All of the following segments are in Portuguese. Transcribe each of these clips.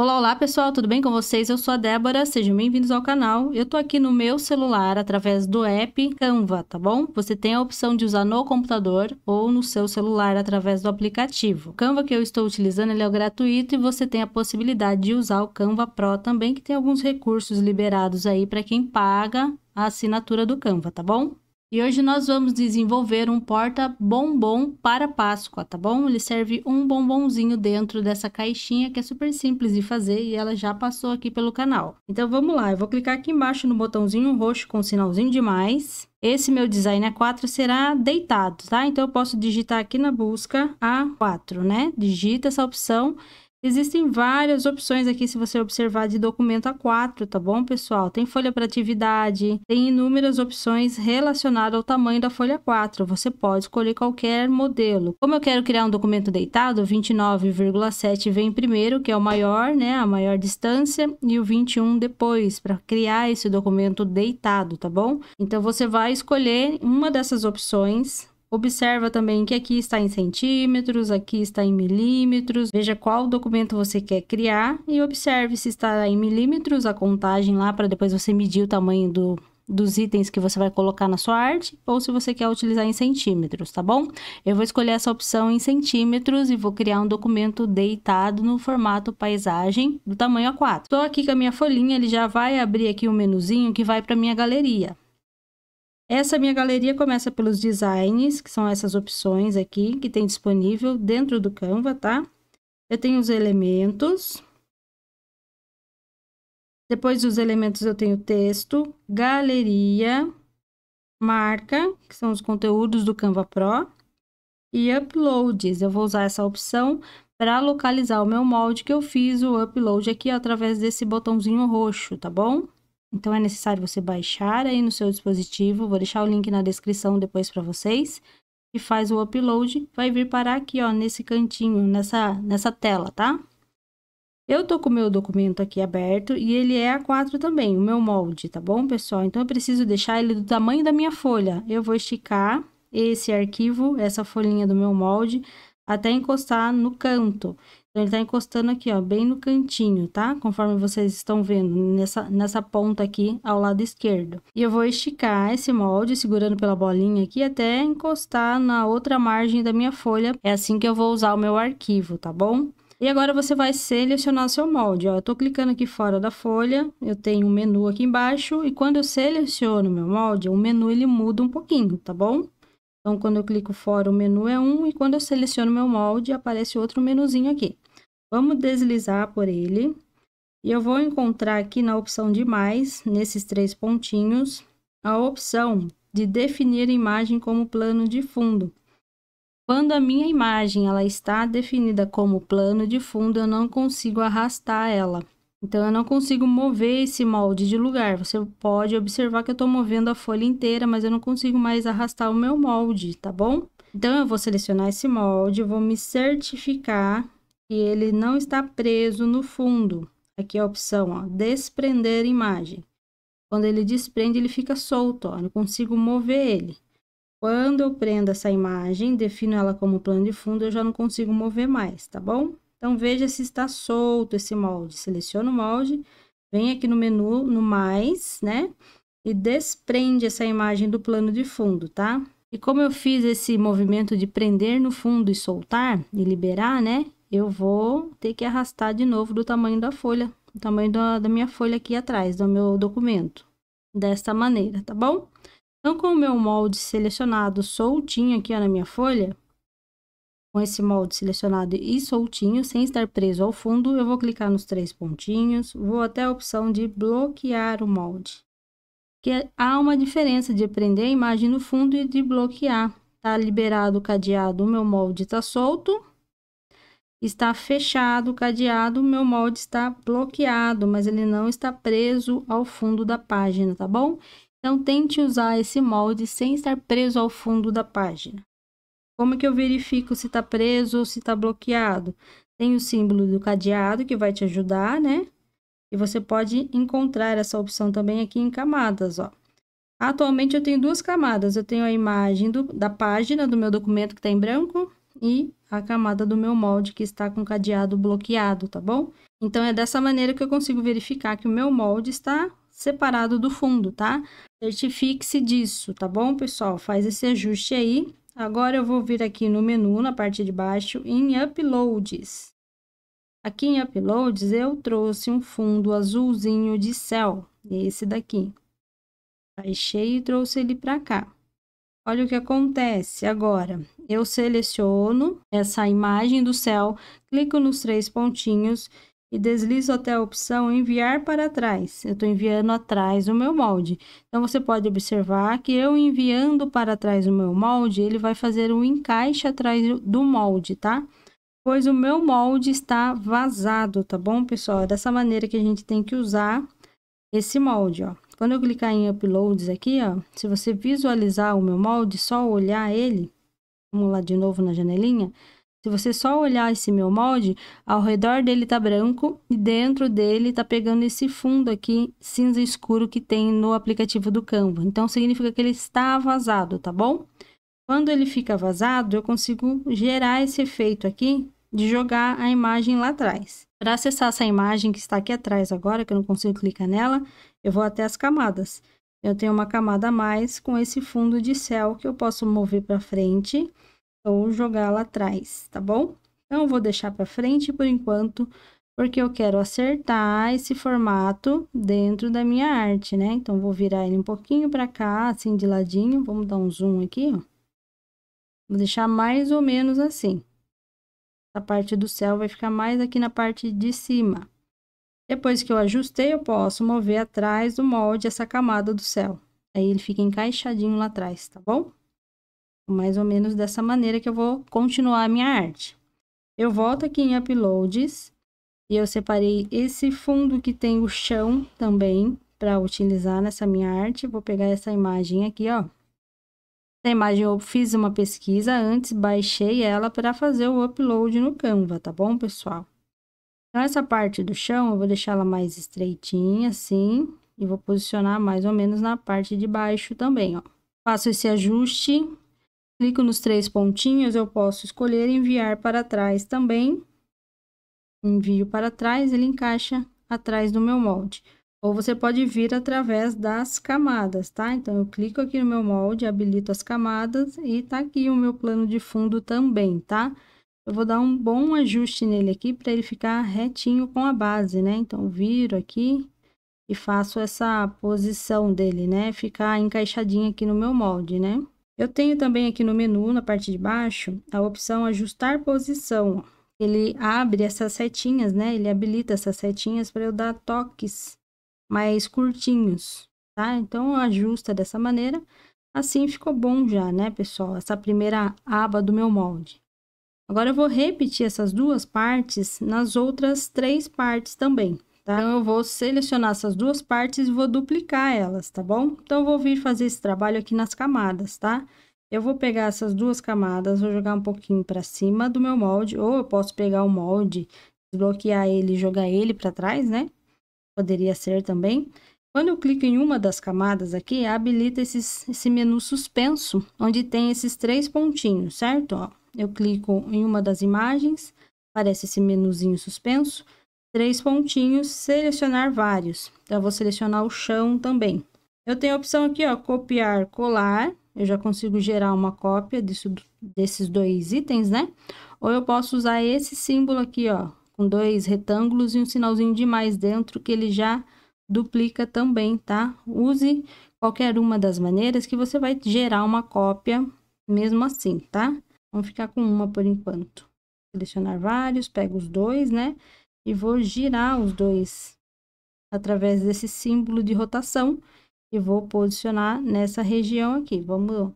Olá, olá pessoal, tudo bem com vocês? Eu sou a Débora, sejam bem-vindos ao canal. Eu tô aqui no meu celular através do app Canva, tá bom? Você tem a opção de usar no computador ou no seu celular através do aplicativo. O Canva que eu estou utilizando, ele é gratuito e você tem a possibilidade de usar o Canva Pro também, que tem alguns recursos liberados aí para quem paga a assinatura do Canva, tá bom? E hoje nós vamos desenvolver um porta-bombom para Páscoa, tá bom? Ele serve um bombonzinho dentro dessa caixinha que é super simples de fazer e ela já passou aqui pelo canal. Então vamos lá, eu vou clicar aqui embaixo no botãozinho roxo com o um sinalzinho de mais. Esse meu design A4 será deitado, tá? Então eu posso digitar aqui na busca A4, né? Digita essa opção Existem várias opções aqui se você observar de documento A4, tá bom, pessoal? Tem folha para atividade, tem inúmeras opções relacionadas ao tamanho da folha 4. Você pode escolher qualquer modelo. Como eu quero criar um documento deitado, 29,7 vem primeiro, que é o maior, né, a maior distância, e o 21 depois, para criar esse documento deitado, tá bom? Então, você vai escolher uma dessas opções Observa também que aqui está em centímetros, aqui está em milímetros. Veja qual documento você quer criar e observe se está em milímetros a contagem lá para depois você medir o tamanho do, dos itens que você vai colocar na sua arte ou se você quer utilizar em centímetros, tá bom? Eu vou escolher essa opção em centímetros e vou criar um documento deitado no formato paisagem do tamanho A4. Estou aqui com a minha folhinha, ele já vai abrir aqui o um menuzinho que vai para minha galeria. Essa minha galeria começa pelos designs, que são essas opções aqui que tem disponível dentro do Canva, tá? Eu tenho os elementos. Depois dos elementos eu tenho texto, galeria, marca, que são os conteúdos do Canva Pro, e uploads. Eu vou usar essa opção para localizar o meu molde que eu fiz o upload aqui através desse botãozinho roxo, tá bom? Então é necessário você baixar aí no seu dispositivo, vou deixar o link na descrição depois para vocês, e faz o upload, vai vir parar aqui, ó, nesse cantinho, nessa, nessa tela, tá? Eu tô com o meu documento aqui aberto e ele é A4 também, o meu molde, tá bom, pessoal? Então, eu preciso deixar ele do tamanho da minha folha. Eu vou esticar esse arquivo, essa folhinha do meu molde, até encostar no canto ele tá encostando aqui, ó, bem no cantinho, tá? Conforme vocês estão vendo, nessa, nessa ponta aqui ao lado esquerdo. E eu vou esticar esse molde, segurando pela bolinha aqui, até encostar na outra margem da minha folha. É assim que eu vou usar o meu arquivo, tá bom? E agora você vai selecionar seu molde, ó. Eu tô clicando aqui fora da folha, eu tenho um menu aqui embaixo, e quando eu seleciono meu molde, o menu ele muda um pouquinho, tá bom? Então, quando eu clico fora, o menu é um, e quando eu seleciono meu molde, aparece outro menuzinho aqui. Vamos deslizar por ele. E eu vou encontrar aqui na opção de mais, nesses três pontinhos, a opção de definir a imagem como plano de fundo. Quando a minha imagem ela está definida como plano de fundo, eu não consigo arrastar ela. Então, eu não consigo mover esse molde de lugar. Você pode observar que eu estou movendo a folha inteira, mas eu não consigo mais arrastar o meu molde, tá bom? Então, eu vou selecionar esse molde, vou me certificar que ele não está preso no fundo. Aqui é a opção, ó, desprender imagem. Quando ele desprende, ele fica solto, ó, não consigo mover ele. Quando eu prendo essa imagem, defino ela como plano de fundo, eu já não consigo mover mais, tá bom? Então, veja se está solto esse molde. Seleciono o molde, vem aqui no menu, no mais, né? E desprende essa imagem do plano de fundo, tá? E como eu fiz esse movimento de prender no fundo e soltar e liberar, né? eu vou ter que arrastar de novo do tamanho da folha, do tamanho da, da minha folha aqui atrás, do meu documento. Desta maneira, tá bom? Então, com o meu molde selecionado soltinho aqui ó, na minha folha, com esse molde selecionado e soltinho, sem estar preso ao fundo, eu vou clicar nos três pontinhos, vou até a opção de bloquear o molde. Porque há uma diferença de prender a imagem no fundo e de bloquear. Tá liberado o cadeado, o meu molde tá solto, está fechado, cadeado, meu molde está bloqueado, mas ele não está preso ao fundo da página, tá bom? Então, tente usar esse molde sem estar preso ao fundo da página. Como que eu verifico se está preso ou se está bloqueado? Tem o símbolo do cadeado que vai te ajudar, né? E você pode encontrar essa opção também aqui em camadas, ó. Atualmente eu tenho duas camadas, eu tenho a imagem do, da página do meu documento que está em branco e a camada do meu molde que está com cadeado bloqueado, tá bom? Então, é dessa maneira que eu consigo verificar que o meu molde está separado do fundo, tá? Certifique-se disso, tá bom, pessoal? Faz esse ajuste aí. Agora, eu vou vir aqui no menu, na parte de baixo, em Uploads. Aqui em Uploads, eu trouxe um fundo azulzinho de céu, esse daqui. Baixei e trouxe ele para cá. Olha o que acontece agora. Eu seleciono essa imagem do céu, clico nos três pontinhos e deslizo até a opção enviar para trás. Eu estou enviando atrás o meu molde. Então, você pode observar que eu enviando para trás o meu molde, ele vai fazer um encaixe atrás do molde, tá? Pois o meu molde está vazado, tá bom, pessoal? É dessa maneira que a gente tem que usar esse molde, ó. Quando eu clicar em Uploads aqui, ó, se você visualizar o meu molde, só olhar ele, vamos lá de novo na janelinha, se você só olhar esse meu molde, ao redor dele tá branco e dentro dele tá pegando esse fundo aqui cinza escuro que tem no aplicativo do Canva. Então, significa que ele está vazado, tá bom? Quando ele fica vazado, eu consigo gerar esse efeito aqui de jogar a imagem lá atrás. Para acessar essa imagem que está aqui atrás agora, que eu não consigo clicar nela, eu vou até as camadas. Eu tenho uma camada a mais com esse fundo de céu que eu posso mover para frente ou jogar lá atrás, tá bom? Então, eu vou deixar para frente por enquanto, porque eu quero acertar esse formato dentro da minha arte, né? Então, vou virar ele um pouquinho para cá, assim, de ladinho. Vamos dar um zoom aqui, ó. Vou deixar mais ou menos assim. A parte do céu vai ficar mais aqui na parte de cima. Depois que eu ajustei, eu posso mover atrás do molde essa camada do céu. Aí ele fica encaixadinho lá atrás, tá bom? Mais ou menos dessa maneira que eu vou continuar a minha arte. Eu volto aqui em Uploads e eu separei esse fundo que tem o chão também para utilizar nessa minha arte. Vou pegar essa imagem aqui, ó. Essa imagem eu fiz uma pesquisa antes, baixei ela para fazer o upload no Canva, tá bom, pessoal? Então, essa parte do chão, eu vou deixar ela mais estreitinha, assim, e vou posicionar mais ou menos na parte de baixo também, ó. Faço esse ajuste, clico nos três pontinhos, eu posso escolher enviar para trás também. Envio para trás, ele encaixa atrás do meu molde. Ou você pode vir através das camadas, tá? Então, eu clico aqui no meu molde, habilito as camadas e tá aqui o meu plano de fundo também, tá? Tá? eu vou dar um bom ajuste nele aqui para ele ficar retinho com a base, né? Então, viro aqui e faço essa posição dele, né? Ficar encaixadinho aqui no meu molde, né? Eu tenho também aqui no menu, na parte de baixo, a opção ajustar posição. Ele abre essas setinhas, né? Ele habilita essas setinhas para eu dar toques mais curtinhos, tá? Então, ajusta dessa maneira. Assim ficou bom já, né, pessoal? Essa primeira aba do meu molde. Agora eu vou repetir essas duas partes nas outras três partes também, tá? Então eu vou selecionar essas duas partes e vou duplicar elas, tá bom? Então eu vou vir fazer esse trabalho aqui nas camadas, tá? Eu vou pegar essas duas camadas, vou jogar um pouquinho para cima do meu molde, ou eu posso pegar o molde, desbloquear ele e jogar ele para trás, né? Poderia ser também. Quando eu clico em uma das camadas aqui, habilita esses, esse menu suspenso, onde tem esses três pontinhos, certo? Ó, eu clico em uma das imagens, aparece esse menuzinho suspenso, três pontinhos, selecionar vários. Então, eu vou selecionar o chão também. Eu tenho a opção aqui, ó, copiar, colar. Eu já consigo gerar uma cópia disso, desses dois itens, né? Ou eu posso usar esse símbolo aqui, ó, com dois retângulos e um sinalzinho de mais dentro, que ele já duplica também, tá? Use qualquer uma das maneiras que você vai gerar uma cópia mesmo assim, tá? Vamos ficar com uma por enquanto. Selecionar vários, pego os dois, né? E vou girar os dois através desse símbolo de rotação e vou posicionar nessa região aqui. Vamos,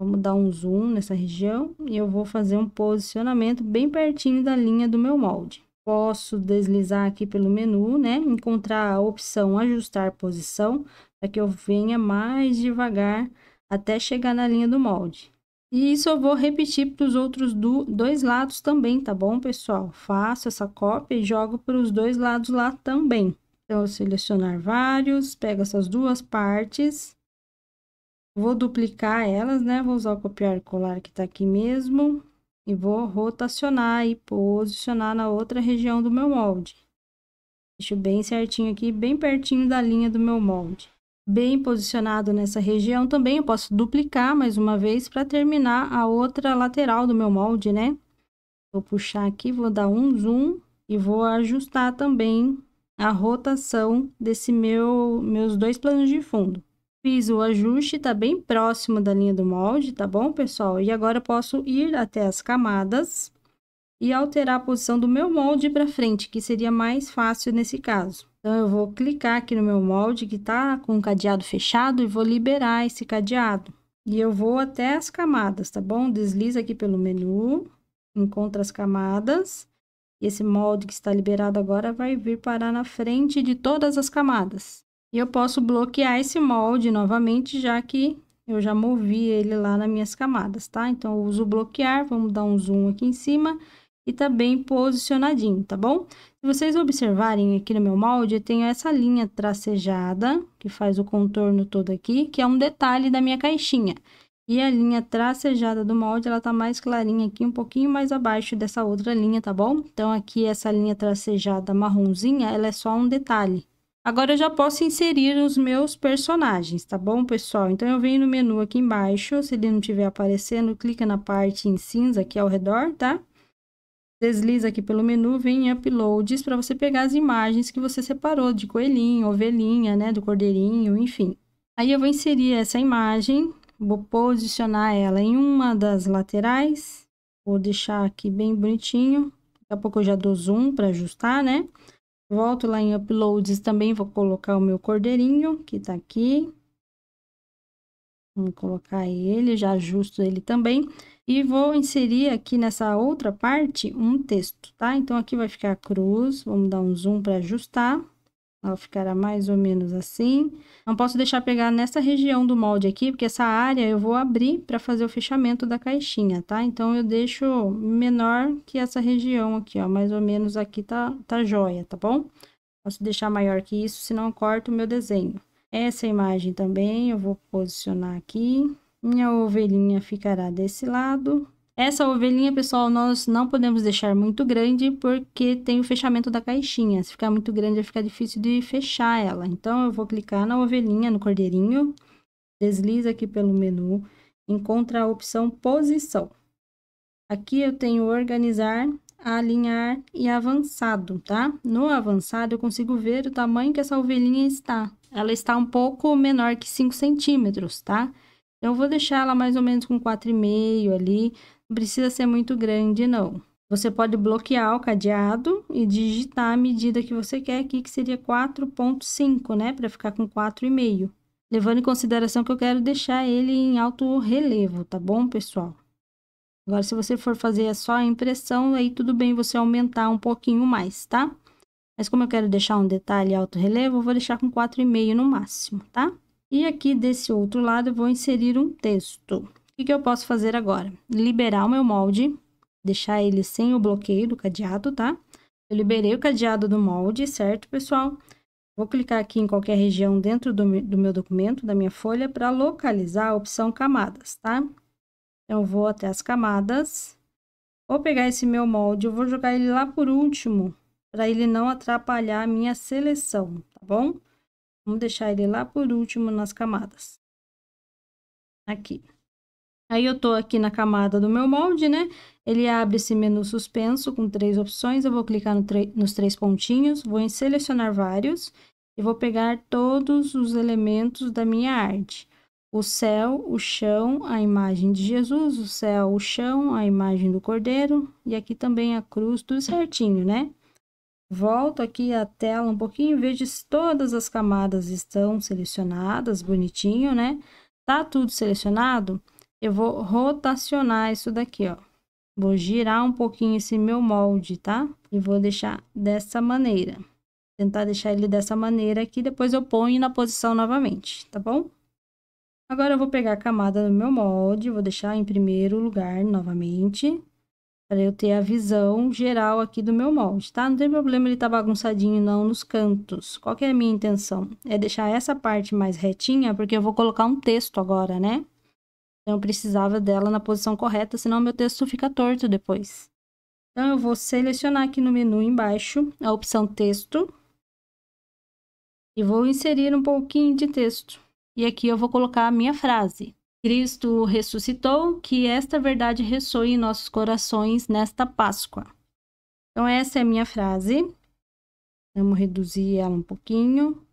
vamos dar um zoom nessa região e eu vou fazer um posicionamento bem pertinho da linha do meu molde. Posso deslizar aqui pelo menu, né? Encontrar a opção ajustar posição para que eu venha mais devagar até chegar na linha do molde. E isso eu vou repetir para os outros do, dois lados também, tá bom, pessoal? Faço essa cópia e jogo para os dois lados lá também. Então, selecionar vários, pego essas duas partes, vou duplicar elas, né? Vou usar o copiar e colar que tá aqui mesmo e vou rotacionar e posicionar na outra região do meu molde. Deixo bem certinho aqui, bem pertinho da linha do meu molde bem posicionado nessa região também. Eu posso duplicar mais uma vez para terminar a outra lateral do meu molde, né? Vou puxar aqui, vou dar um zoom e vou ajustar também a rotação desse meu, meus dois planos de fundo. Fiz o ajuste, tá bem próximo da linha do molde, tá bom, pessoal? E agora eu posso ir até as camadas e alterar a posição do meu molde para frente, que seria mais fácil nesse caso. Então, eu vou clicar aqui no meu molde que tá com o cadeado fechado e vou liberar esse cadeado. E eu vou até as camadas, tá bom? Desliza aqui pelo menu, encontra as camadas. E esse molde que está liberado agora vai vir parar na frente de todas as camadas. E eu posso bloquear esse molde novamente, já que eu já movi ele lá nas minhas camadas, tá? Então, eu uso bloquear, vamos dar um zoom aqui em cima e tá bem posicionadinho, tá bom? Se vocês observarem aqui no meu molde, eu tenho essa linha tracejada, que faz o contorno todo aqui, que é um detalhe da minha caixinha. E a linha tracejada do molde, ela tá mais clarinha aqui, um pouquinho mais abaixo dessa outra linha, tá bom? Então, aqui, essa linha tracejada marronzinha, ela é só um detalhe. Agora, eu já posso inserir os meus personagens, tá bom, pessoal? Então, eu venho no menu aqui embaixo, se ele não estiver aparecendo, clica na parte em cinza aqui ao redor, tá? Desliza aqui pelo menu, vem em Uploads para você pegar as imagens que você separou de coelhinho, ovelhinha, né, do cordeirinho, enfim. Aí eu vou inserir essa imagem, vou posicionar ela em uma das laterais, vou deixar aqui bem bonitinho. Daqui a pouco eu já dou zoom para ajustar, né? Volto lá em Uploads, também vou colocar o meu cordeirinho, que tá aqui. Vou colocar ele, já ajusto ele também. E vou inserir aqui nessa outra parte um texto, tá? Então, aqui vai ficar cruz, vamos dar um zoom para ajustar. Ela ficará mais ou menos assim. Não posso deixar pegar nessa região do molde aqui, porque essa área eu vou abrir para fazer o fechamento da caixinha, tá? Então, eu deixo menor que essa região aqui, ó. Mais ou menos aqui tá, tá joia, tá bom? Posso deixar maior que isso, senão eu corto o meu desenho. Essa imagem também eu vou posicionar aqui. Minha ovelhinha ficará desse lado. Essa ovelhinha, pessoal, nós não podemos deixar muito grande, porque tem o fechamento da caixinha. Se ficar muito grande, vai ficar difícil de fechar ela. Então, eu vou clicar na ovelhinha, no cordeirinho, desliza aqui pelo menu, encontra a opção posição. Aqui eu tenho organizar alinhar e avançado, tá? No avançado, eu consigo ver o tamanho que essa ovelhinha está. Ela está um pouco menor que 5 centímetros, tá? Então, eu vou deixar ela mais ou menos com 4,5 ali. Não precisa ser muito grande, não. Você pode bloquear o cadeado e digitar a medida que você quer aqui, que seria 4,5, né? Para ficar com 4,5. Levando em consideração que eu quero deixar ele em alto relevo, tá bom, pessoal? Agora, se você for fazer só a impressão, aí tudo bem você aumentar um pouquinho mais, tá? Mas como eu quero deixar um detalhe alto relevo, eu vou deixar com 4,5 no máximo, tá? E aqui desse outro lado, eu vou inserir um texto. O que, que eu posso fazer agora? Liberar o meu molde, deixar ele sem o bloqueio do cadeado, tá? Eu liberei o cadeado do molde, certo, pessoal? Vou clicar aqui em qualquer região dentro do, do meu documento, da minha folha, para localizar a opção camadas, tá? Então, vou até as camadas. Vou pegar esse meu molde, eu vou jogar ele lá por último, para ele não atrapalhar a minha seleção, tá bom? Vamos deixar ele lá por último nas camadas. Aqui. Aí, eu tô aqui na camada do meu molde, né? Ele abre esse menu suspenso com três opções. Eu vou clicar no nos três pontinhos, vou selecionar vários e vou pegar todos os elementos da minha arte o céu, o chão, a imagem de Jesus, o céu, o chão, a imagem do Cordeiro, e aqui também a cruz, tudo certinho, né? Volto aqui a tela um pouquinho, vejo se todas as camadas estão selecionadas, bonitinho, né? Tá tudo selecionado? Eu vou rotacionar isso daqui, ó. Vou girar um pouquinho esse meu molde, tá? E vou deixar dessa maneira. Tentar deixar ele dessa maneira aqui, depois eu ponho na posição novamente, tá bom? Agora, eu vou pegar a camada do meu molde, vou deixar em primeiro lugar novamente, para eu ter a visão geral aqui do meu molde, tá? Não tem problema ele tá bagunçadinho não nos cantos. Qual que é a minha intenção? É deixar essa parte mais retinha, porque eu vou colocar um texto agora, né? Então, eu precisava dela na posição correta, senão meu texto fica torto depois. Então, eu vou selecionar aqui no menu embaixo a opção texto. E vou inserir um pouquinho de texto. E aqui eu vou colocar a minha frase. Cristo ressuscitou, que esta verdade ressoe em nossos corações nesta Páscoa. Então, essa é a minha frase. Vamos reduzir ela um pouquinho.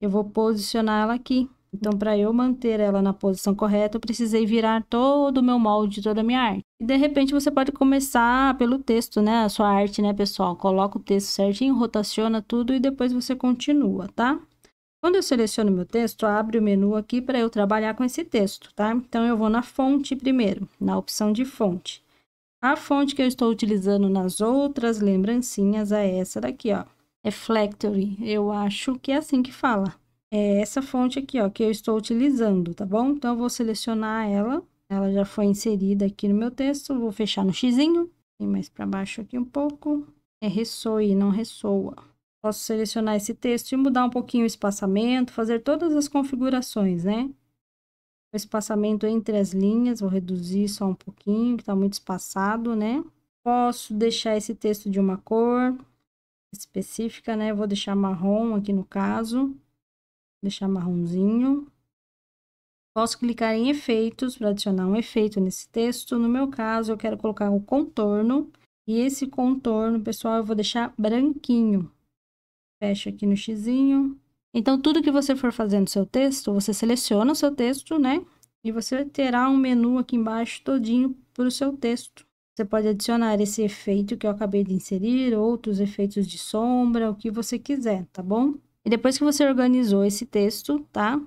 Eu vou posicionar ela aqui. Então, para eu manter ela na posição correta, eu precisei virar todo o meu molde, toda a minha arte. E de repente você pode começar pelo texto, né? A sua arte, né, pessoal? Coloca o texto certinho, rotaciona tudo e depois você continua, tá? Quando eu seleciono meu texto, abre o menu aqui para eu trabalhar com esse texto, tá? Então, eu vou na fonte primeiro, na opção de fonte. A fonte que eu estou utilizando nas outras lembrancinhas é essa daqui, ó. Reflectory, eu acho que é assim que fala. É essa fonte aqui, ó, que eu estou utilizando, tá bom? Então, eu vou selecionar ela. Ela já foi inserida aqui no meu texto. Vou fechar no xizinho. E mais para baixo aqui um pouco. É ressoe, não ressoa. Posso selecionar esse texto e mudar um pouquinho o espaçamento, fazer todas as configurações, né? O espaçamento entre as linhas, vou reduzir só um pouquinho, que está muito espaçado, né? Posso deixar esse texto de uma cor específica, né? Vou deixar marrom aqui no caso, deixar marronzinho. Posso clicar em efeitos para adicionar um efeito nesse texto. No meu caso, eu quero colocar o um contorno. E esse contorno, pessoal, eu vou deixar branquinho fecha aqui no xizinho. Então, tudo que você for fazer no seu texto, você seleciona o seu texto, né? E você terá um menu aqui embaixo todinho para o seu texto. Você pode adicionar esse efeito que eu acabei de inserir, outros efeitos de sombra, o que você quiser, tá bom? E depois que você organizou esse texto, tá?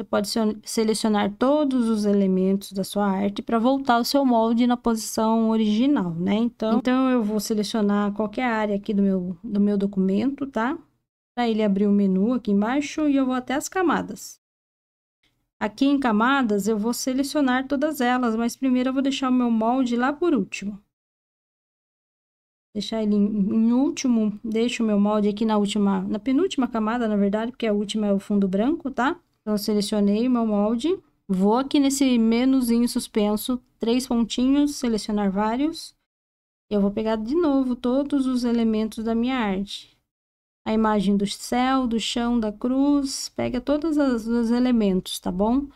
Você pode selecionar todos os elementos da sua arte para voltar o seu molde na posição original, né? Então, então eu vou selecionar qualquer área aqui do meu, do meu documento, tá? Para ele abrir o menu aqui embaixo e eu vou até as camadas. Aqui em camadas eu vou selecionar todas elas, mas primeiro eu vou deixar o meu molde lá por último. Deixar ele em, último, deixo o meu molde aqui na última, na penúltima camada, na verdade, porque a última é o fundo branco, tá? Então, selecionei o meu molde, vou aqui nesse menuzinho suspenso, três pontinhos, selecionar vários. Eu vou pegar de novo todos os elementos da minha arte. A imagem do céu, do chão, da cruz, pega todos os elementos, tá bom?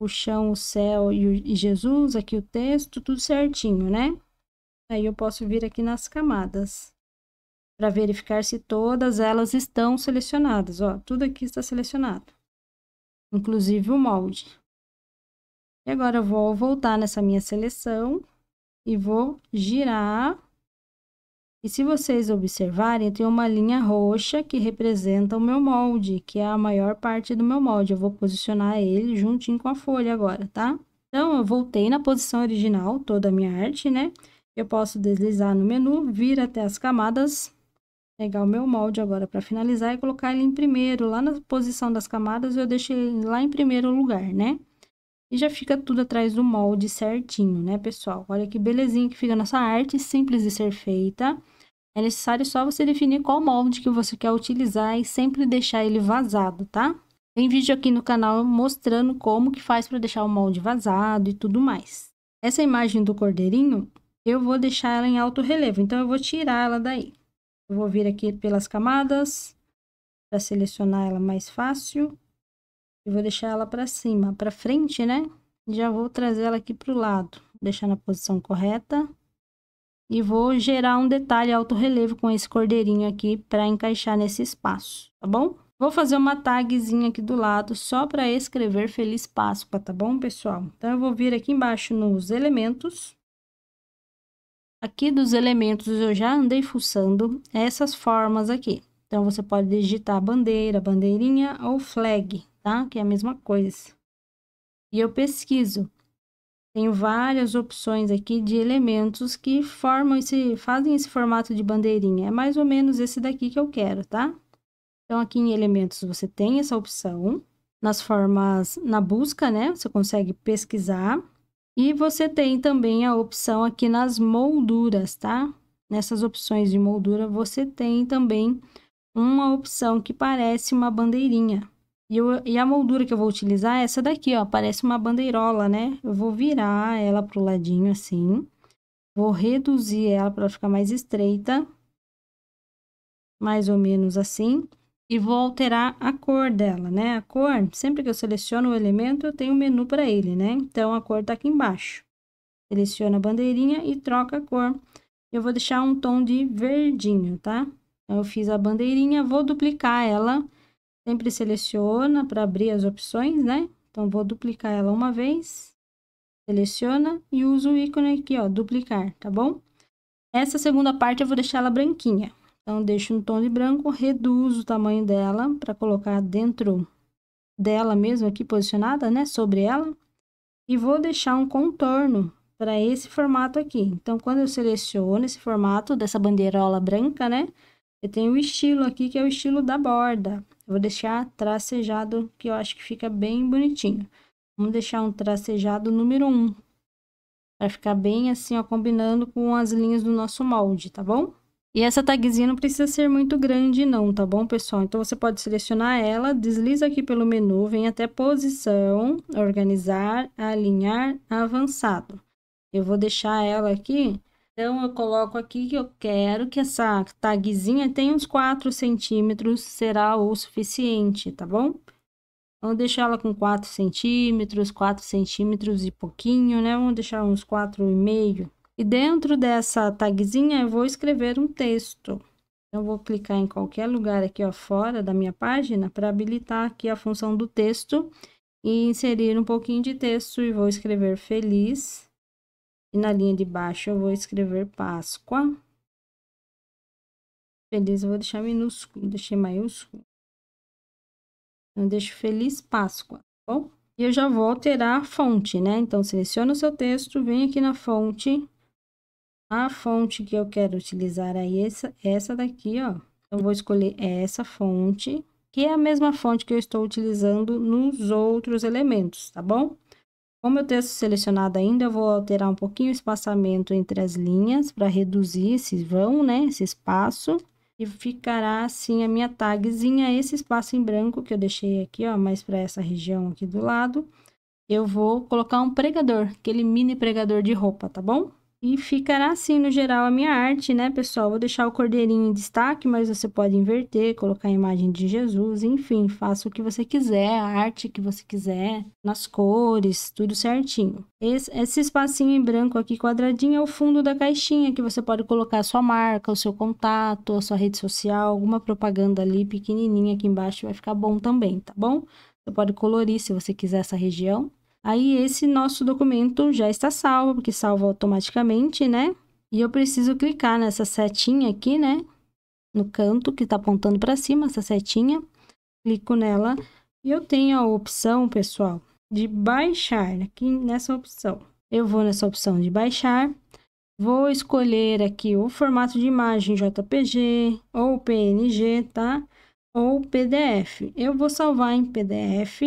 O chão, o céu e, o, e Jesus, aqui o texto, tudo certinho, né? Aí eu posso vir aqui nas camadas para verificar se todas elas estão selecionadas, ó, tudo aqui está selecionado inclusive o molde. E agora eu vou voltar nessa minha seleção e vou girar. E se vocês observarem, tem uma linha roxa que representa o meu molde, que é a maior parte do meu molde. Eu vou posicionar ele juntinho com a folha agora, tá? Então, eu voltei na posição original, toda a minha arte, né? Eu posso deslizar no menu, vir até as camadas pegar o meu molde agora para finalizar e colocar ele em primeiro, lá na posição das camadas, eu deixei ele lá em primeiro lugar, né? E já fica tudo atrás do molde certinho, né, pessoal? Olha que belezinha que fica a nossa arte, simples de ser feita. É necessário só você definir qual molde que você quer utilizar e sempre deixar ele vazado, tá? Tem vídeo aqui no canal mostrando como que faz para deixar o molde vazado e tudo mais. Essa imagem do cordeirinho, eu vou deixar ela em alto relevo, então eu vou tirar ela daí. Eu vou vir aqui pelas camadas para selecionar ela mais fácil. E vou deixar ela para cima, para frente, né? Já vou trazer ela aqui para o lado, deixar na posição correta. E vou gerar um detalhe alto relevo com esse cordeirinho aqui para encaixar nesse espaço, tá bom? Vou fazer uma tagzinha aqui do lado só para escrever Feliz Páscoa, tá bom, pessoal? Então, eu vou vir aqui embaixo nos elementos Aqui dos elementos eu já andei fuçando essas formas aqui. Então, você pode digitar bandeira, bandeirinha ou flag, tá? Que é a mesma coisa. E eu pesquiso. Tenho várias opções aqui de elementos que formam esse, fazem esse formato de bandeirinha. É mais ou menos esse daqui que eu quero, tá? Então, aqui em elementos você tem essa opção. Nas formas, na busca, né? Você consegue pesquisar. E você tem também a opção aqui nas molduras, tá? Nessas opções de moldura, você tem também uma opção que parece uma bandeirinha. E, eu, e a moldura que eu vou utilizar é essa daqui, ó, parece uma bandeirola, né? Eu vou virar ela pro ladinho assim, vou reduzir ela para ficar mais estreita, mais ou menos assim e vou alterar a cor dela, né? A cor, sempre que eu seleciono o elemento, eu tenho um menu para ele, né? Então, a cor tá aqui embaixo. Seleciono a bandeirinha e troca a cor. Eu vou deixar um tom de verdinho, tá? Então, eu fiz a bandeirinha, vou duplicar ela. Sempre seleciona para abrir as opções, né? Então, vou duplicar ela uma vez. Seleciona e uso o ícone aqui, ó, duplicar, tá bom? Essa segunda parte eu vou deixar ela branquinha. Então, deixo no tom de branco, reduzo o tamanho dela para colocar dentro dela mesmo aqui posicionada, né, sobre ela. E vou deixar um contorno para esse formato aqui. Então, quando eu seleciono esse formato dessa bandeirola branca, né, eu tenho o estilo aqui, que é o estilo da borda. Eu vou deixar tracejado, que eu acho que fica bem bonitinho. Vamos deixar um tracejado número 1, para ficar bem assim, ó, combinando com as linhas do nosso molde, tá bom? E essa tagzinha não precisa ser muito grande não, tá bom, pessoal? Então, você pode selecionar ela, desliza aqui pelo menu, vem até posição, organizar, alinhar, avançado. Eu vou deixar ela aqui, então, eu coloco aqui que eu quero que essa tagzinha tenha uns 4 centímetros, será o suficiente, tá bom? Vamos deixar ela com 4 centímetros, 4 centímetros e pouquinho, né? Vamos deixar uns 4,5 e dentro dessa tagzinha eu vou escrever um texto. Eu vou clicar em qualquer lugar aqui ó, fora da minha página para habilitar aqui a função do texto e inserir um pouquinho de texto e vou escrever feliz. E na linha de baixo eu vou escrever Páscoa. Feliz eu vou deixar minúsculo, deixei maiúsculo. Então, eu deixo feliz Páscoa, tá bom? E eu já vou alterar a fonte, né? Então, seleciona o seu texto, vem aqui na fonte, a fonte que eu quero utilizar é essa, essa daqui, ó. Eu vou escolher essa fonte, que é a mesma fonte que eu estou utilizando nos outros elementos, tá bom? Como eu tenho selecionado ainda, eu vou alterar um pouquinho o espaçamento entre as linhas para reduzir esse vão, né, esse espaço. E ficará assim a minha tagzinha, esse espaço em branco que eu deixei aqui, ó, mais para essa região aqui do lado. Eu vou colocar um pregador, aquele mini pregador de roupa, tá bom? E ficará assim, no geral, a minha arte, né, pessoal? Vou deixar o cordeirinho em destaque, mas você pode inverter, colocar a imagem de Jesus, enfim, faça o que você quiser, a arte que você quiser, nas cores, tudo certinho. Esse, esse espacinho em branco aqui, quadradinho, é o fundo da caixinha, que você pode colocar a sua marca, o seu contato, a sua rede social, alguma propaganda ali pequenininha aqui embaixo, vai ficar bom também, tá bom? Você pode colorir se você quiser essa região. Aí esse nosso documento já está salvo, porque salva automaticamente, né? E eu preciso clicar nessa setinha aqui, né? No canto que está apontando para cima, essa setinha. Clico nela e eu tenho a opção, pessoal, de baixar. Aqui nessa opção. Eu vou nessa opção de baixar. Vou escolher aqui o formato de imagem JPG ou PNG, tá? Ou PDF. Eu vou salvar em PDF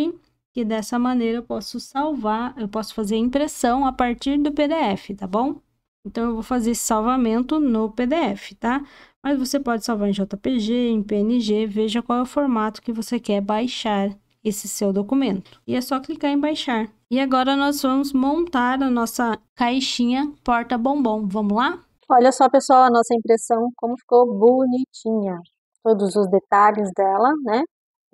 que dessa maneira eu posso salvar, eu posso fazer impressão a partir do PDF, tá bom? Então, eu vou fazer esse salvamento no PDF, tá? Mas você pode salvar em JPG, em PNG, veja qual é o formato que você quer baixar esse seu documento. E é só clicar em baixar. E agora nós vamos montar a nossa caixinha porta-bombom. Vamos lá? Olha só, pessoal, a nossa impressão, como ficou bonitinha. Todos os detalhes dela, né?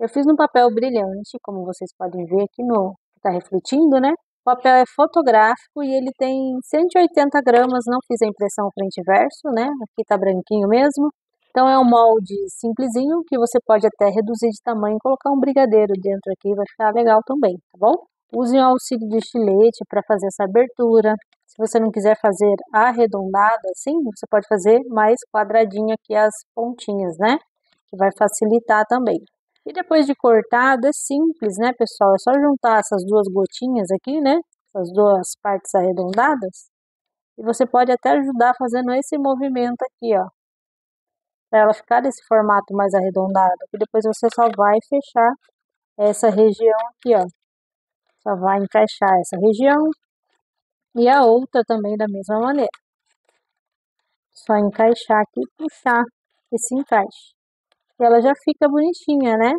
Eu fiz num papel brilhante, como vocês podem ver aqui no que está refletindo, né? O papel é fotográfico e ele tem 180 gramas, não fiz a impressão frente e verso, né? Aqui tá branquinho mesmo. Então é um molde simplesinho que você pode até reduzir de tamanho e colocar um brigadeiro dentro aqui, vai ficar legal também, tá bom? Use o auxílio de estilete para fazer essa abertura. Se você não quiser fazer arredondada assim, você pode fazer mais quadradinha aqui as pontinhas, né? Que vai facilitar também. E depois de cortado, é simples, né, pessoal? É só juntar essas duas gotinhas aqui, né? Essas duas partes arredondadas. E você pode até ajudar fazendo esse movimento aqui, ó. Pra ela ficar desse formato mais arredondado. E depois você só vai fechar essa região aqui, ó. Só vai encaixar essa região. E a outra também da mesma maneira. Só encaixar aqui e puxar esse encaixe ela já fica bonitinha, né?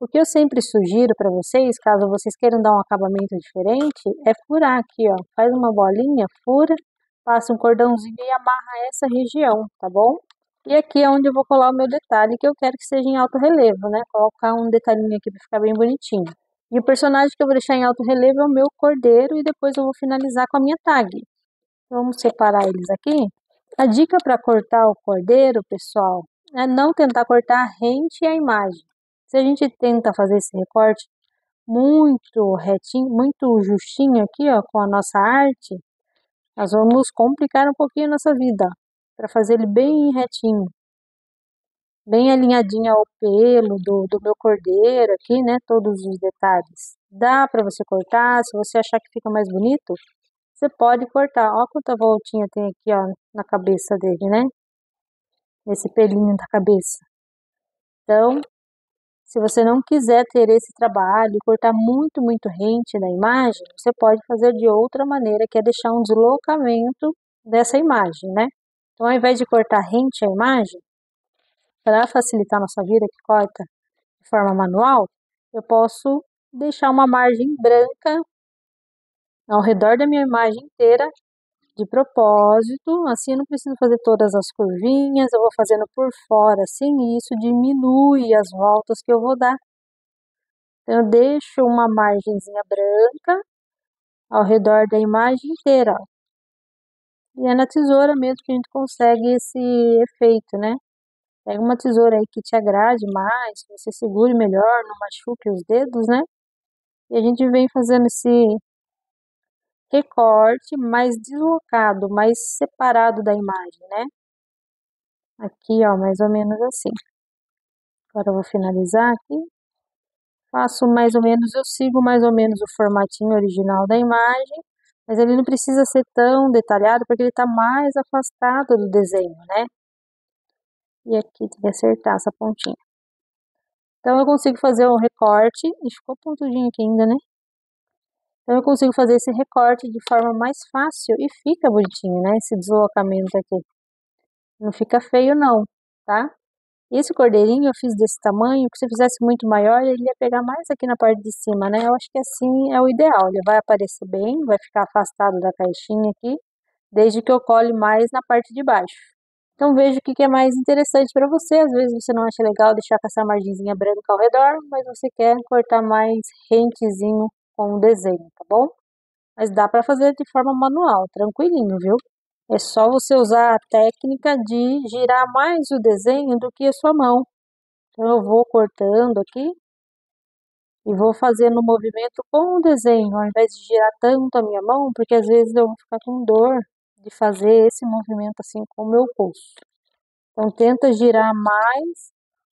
O que eu sempre sugiro para vocês, caso vocês queiram dar um acabamento diferente, é furar aqui, ó. Faz uma bolinha, fura, passa um cordãozinho e amarra essa região, tá bom? E aqui é onde eu vou colar o meu detalhe, que eu quero que seja em alto relevo, né? Colocar um detalhinho aqui para ficar bem bonitinho. E o personagem que eu vou deixar em alto relevo é o meu cordeiro e depois eu vou finalizar com a minha tag. Vamos separar eles aqui. A dica para cortar o cordeiro, pessoal, é não tentar cortar rente à imagem. Se a gente tenta fazer esse recorte muito retinho, muito justinho aqui, ó, com a nossa arte, nós vamos complicar um pouquinho a nossa vida, para fazer ele bem retinho. Bem alinhadinho ao pelo do, do meu cordeiro aqui, né, todos os detalhes. Dá para você cortar, se você achar que fica mais bonito, você pode cortar. Ó quanta voltinha tem aqui, ó, na cabeça dele, né? esse pelinho da cabeça. Então, se você não quiser ter esse trabalho, cortar muito, muito rente na imagem, você pode fazer de outra maneira, que é deixar um deslocamento dessa imagem, né? Então, ao invés de cortar rente a imagem, para facilitar nossa vida que corta de forma manual, eu posso deixar uma margem branca ao redor da minha imagem inteira de propósito, assim eu não preciso fazer todas as curvinhas, eu vou fazendo por fora, assim isso diminui as voltas que eu vou dar. Então, eu deixo uma margenzinha branca ao redor da imagem inteira. E é na tesoura mesmo que a gente consegue esse efeito, né? Pega uma tesoura aí que te agrade mais, que você segure melhor, não machuque os dedos, né? E a gente vem fazendo esse recorte mais deslocado, mais separado da imagem, né? Aqui, ó, mais ou menos assim. Agora eu vou finalizar aqui. Faço mais ou menos, eu sigo mais ou menos o formatinho original da imagem, mas ele não precisa ser tão detalhado porque ele está mais afastado do desenho, né? E aqui tem que acertar essa pontinha. Então, eu consigo fazer um recorte, e ficou pontudinho aqui ainda, né? Então, eu consigo fazer esse recorte de forma mais fácil e fica bonitinho, né? Esse deslocamento aqui. Não fica feio, não, tá? Esse cordeirinho eu fiz desse tamanho, que se fizesse muito maior, ele ia pegar mais aqui na parte de cima, né? Eu acho que assim é o ideal. Ele vai aparecer bem, vai ficar afastado da caixinha aqui, desde que eu cole mais na parte de baixo. Então veja o que, é mais interessante para você. Às vezes você não acha legal deixar com essa margenzinha branca ao redor, mas você quer cortar mais rentezinho com o desenho, tá bom? Mas dá para fazer de forma manual, tranquilinho, viu? É só você usar a técnica de girar mais o desenho do que a sua mão. Então, eu vou cortando aqui e vou fazendo o um movimento com o desenho, ao invés de girar tanto a minha mão, porque às vezes eu vou ficar com dor de fazer esse movimento assim com o meu pulso. Então, tenta girar mais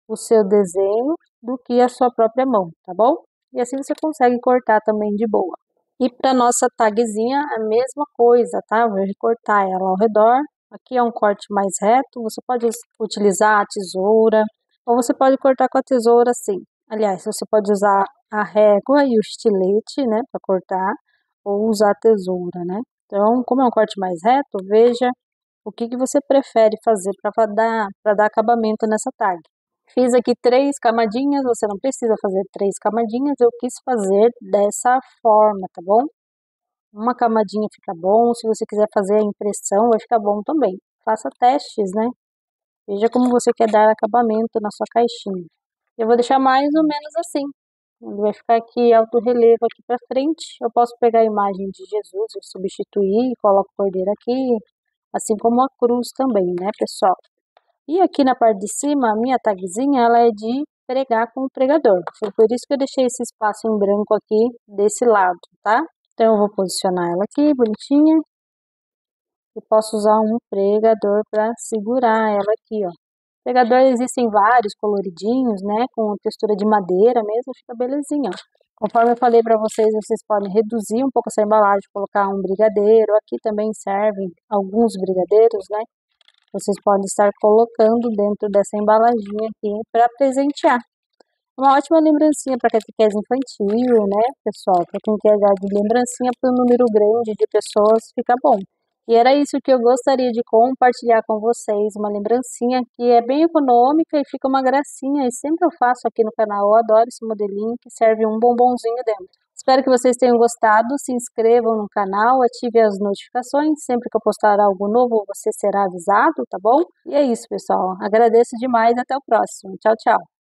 o seu desenho do que a sua própria mão, tá bom? E assim você consegue cortar também de boa. E para nossa tagzinha, a mesma coisa, tá? vou recortar ela ao redor. Aqui é um corte mais reto, você pode utilizar a tesoura, ou você pode cortar com a tesoura assim. Aliás, você pode usar a régua e o estilete, né, para cortar, ou usar a tesoura, né? Então, como é um corte mais reto, veja o que, que você prefere fazer para dar, dar acabamento nessa tag. Fiz aqui três camadinhas, você não precisa fazer três camadinhas, eu quis fazer dessa forma, tá bom? Uma camadinha fica bom, se você quiser fazer a impressão vai ficar bom também. Faça testes, né? Veja como você quer dar acabamento na sua caixinha. Eu vou deixar mais ou menos assim. Ele vai ficar aqui alto relevo aqui para frente. Eu posso pegar a imagem de Jesus, e substituir, coloco o cordeiro aqui, assim como a cruz também, né, pessoal? E aqui na parte de cima, a minha tagzinha, ela é de pregar com o pregador. Foi por isso que eu deixei esse espaço em branco aqui desse lado, tá? Então, eu vou posicionar ela aqui, bonitinha. E posso usar um pregador para segurar ela aqui, ó. Pregador existem vários coloridinhos, né? Com textura de madeira mesmo, fica belezinha, ó. Conforme eu falei para vocês, vocês podem reduzir um pouco essa embalagem, colocar um brigadeiro. Aqui também servem alguns brigadeiros, né? Vocês podem estar colocando dentro dessa embaladinha aqui para presentear. Uma ótima lembrancinha para catequese infantil, né, pessoal? Para quem quer dar de lembrancinha para um número grande de pessoas, fica bom. E era isso que eu gostaria de compartilhar com vocês, uma lembrancinha que é bem econômica e fica uma gracinha. E sempre eu faço aqui no canal, eu adoro esse modelinho que serve um bombonzinho dentro. Espero que vocês tenham gostado. Se inscrevam no canal, ative as notificações. Sempre que eu postar algo novo, você será avisado, tá bom? E é isso, pessoal. Agradeço demais. Até o próximo. Tchau, tchau.